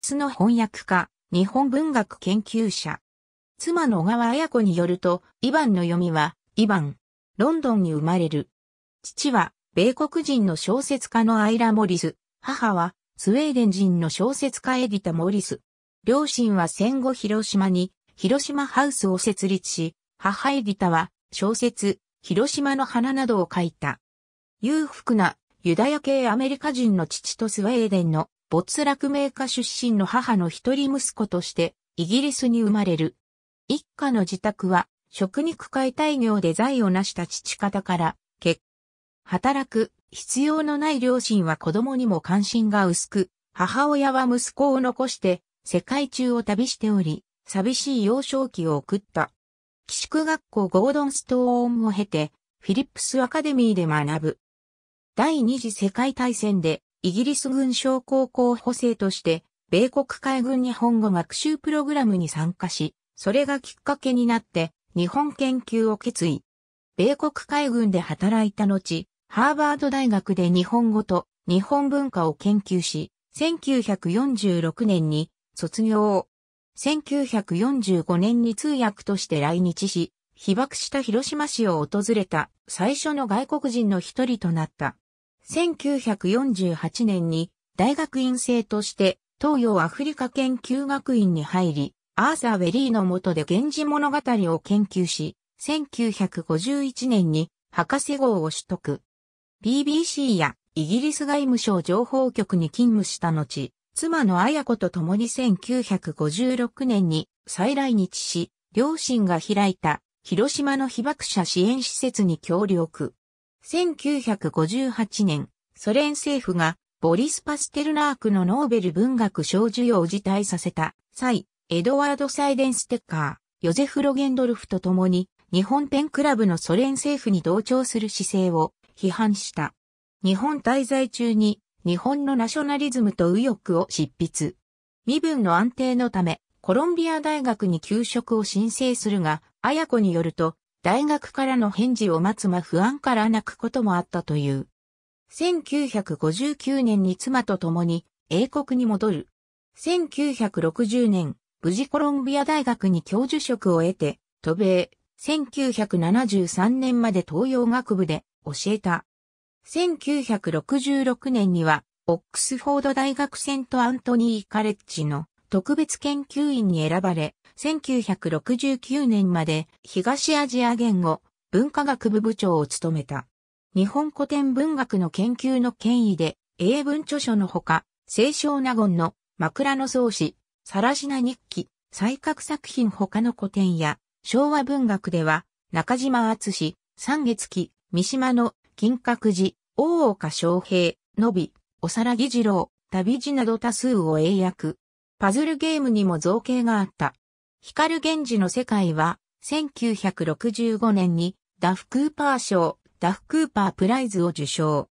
津の翻訳家、日本文学研究者。妻の小川綾子によると、イヴァンの読みは、イヴァン。ロンドンに生まれる。父は、米国人の小説家のアイラ・モリス。母は、スウェーデン人の小説家エディタ・モリス。両親は戦後広島に、広島ハウスを設立し、母エディタは、小説、広島の花などを書いた。裕福なユダヤ系アメリカ人の父とスウェーデンの没落名家出身の母の一人息子としてイギリスに生まれる。一家の自宅は食肉解体業で財を成した父方から、結働く必要のない両親は子供にも関心が薄く、母親は息子を残して世界中を旅しており、寂しい幼少期を送った。寄宿学校ゴードンストーンを経て、フィリップスアカデミーで学ぶ。第二次世界大戦でイギリス軍将校補正として、米国海軍日本語学習プログラムに参加し、それがきっかけになって、日本研究を決意。米国海軍で働いた後、ハーバード大学で日本語と日本文化を研究し、1946年に卒業を、1945年に通訳として来日し、被爆した広島市を訪れた最初の外国人の一人となった。1948年に大学院生として東洋アフリカ研究学院に入り、アーサー・ウェリーの下で源氏物語を研究し、1951年に博士号を取得。BBC やイギリス外務省情報局に勤務した後、妻の綾子と共に1956年に再来日し、両親が開いた広島の被爆者支援施設に協力。1958年、ソ連政府がボリス・パステルナークのノーベル文学賞授与を辞退させた際、エドワード・サイデンステッカー、ヨゼフ・ロゲンドルフと共に日本ペンクラブのソ連政府に同調する姿勢を批判した。日本滞在中に日本のナショナリズムと右翼を執筆。身分の安定のため、コロンビア大学に給食を申請するが、綾子によると、大学からの返事を待つ間不安から泣くこともあったという。1959年に妻と共に英国に戻る。1960年、無事コロンビア大学に教授職を得て、渡米、1973年まで東洋学部で教えた。1966年には、オックスフォード大学セントアントニーカレッジの特別研究員に選ばれ、1969年まで東アジア言語文化学部部長を務めた。日本古典文学の研究の権威で、英文著書のほか、清少納言の枕草子、皿品日記、再格作品他の古典や、昭和文学では、中島厚志、三月期、三島の金閣寺、大岡昌平、のび、おさらぎ次郎、旅路など多数を英訳、パズルゲームにも造形があった。光源氏の世界は、1965年にダフ・クーパー賞、ダフ・クーパープライズを受賞。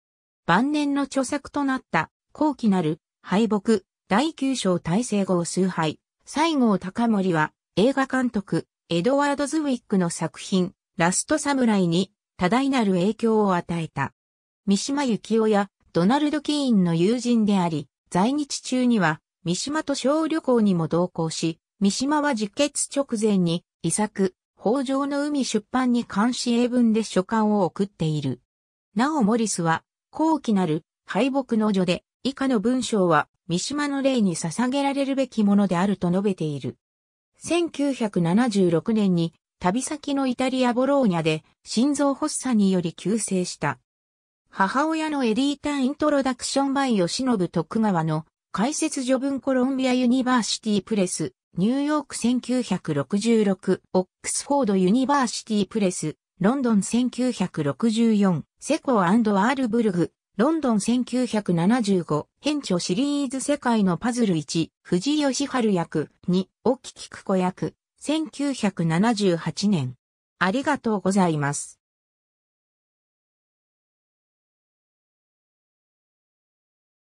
晩年の著作となった後期なる敗北、第9章大成号崇拝、西郷隆盛は映画監督、エドワード・ズウィックの作品、ラストサムライに多大なる影響を与えた。三島幸紀夫やドナルド・キーンの友人であり、在日中には三島と小旅行にも同行し、三島は自決直前に、遺作、北条の海出版に監視英文で書簡を送っている。なおモリスは、高貴なる敗北の女で、以下の文章は三島の霊に捧げられるべきものであると述べている。1976年に旅先のイタリア・ボローニャで心臓発作により急逝した。母親のエディータイントロダクションバイノブ・徳川の解説序文コロンビアユニバーシティプレス、ニューヨーク1966、オックスフォードユニバーシティプレス、ロンドン1964、セコアールブルグ、ロンドン1975、編著シリーズ世界のパズル1、藤吉春役、2、きく子役、1978年。ありがとうございます。